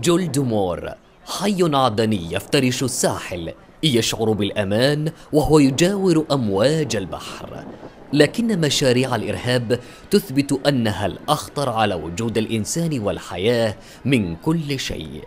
جولدمور حي عدني يفترش الساحل يشعر بالأمان وهو يجاور أمواج البحر لكن مشاريع الإرهاب تثبت أنها الأخطر على وجود الإنسان والحياة من كل شيء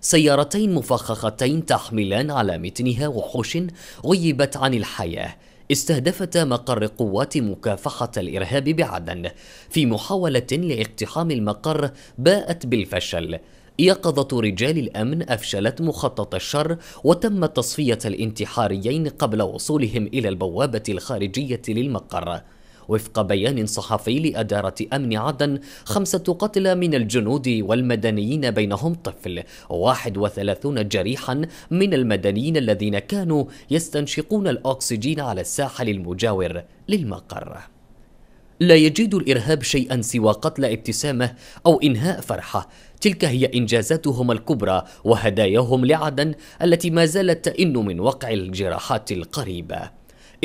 سيارتين مفخختين تحملان على متنها وحوش غيبت عن الحياة استهدفت مقر قوات مكافحة الإرهاب بعدن في محاولة لاقتحام المقر باءت بالفشل يقظة رجال الأمن أفشلت مخطط الشر وتم تصفية الانتحاريين قبل وصولهم إلى البوابة الخارجية للمقر وفق بيان صحفي لأدارة أمن عدن خمسة قتلى من الجنود والمدنيين بينهم طفل و31 جريحا من المدنيين الذين كانوا يستنشقون الأكسجين على الساحل المجاور للمقر لا يجد الإرهاب شيئا سوى قتل ابتسامة أو إنهاء فرحة تلك هي إنجازاتهم الكبرى وهداياهم لعدن التي ما زالت تئن من وقع الجراحات القريبة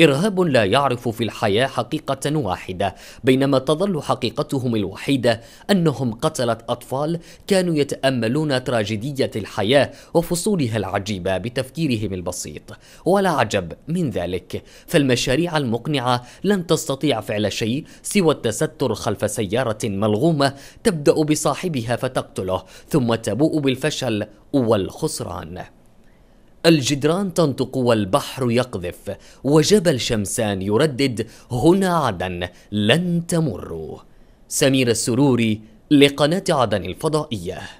إرهاب لا يعرف في الحياة حقيقة واحدة بينما تظل حقيقتهم الوحيدة أنهم قتلة أطفال كانوا يتأملون تراجيدية الحياة وفصولها العجيبة بتفكيرهم البسيط ولا عجب من ذلك فالمشاريع المقنعة لن تستطيع فعل شيء سوى التستر خلف سيارة ملغومة تبدأ بصاحبها فتقتله ثم تبوء بالفشل والخسران الجدران تنطق والبحر يقذف وجبل شمسان يردد هنا عدن لن تمروا سمير السروري لقناة عدن الفضائية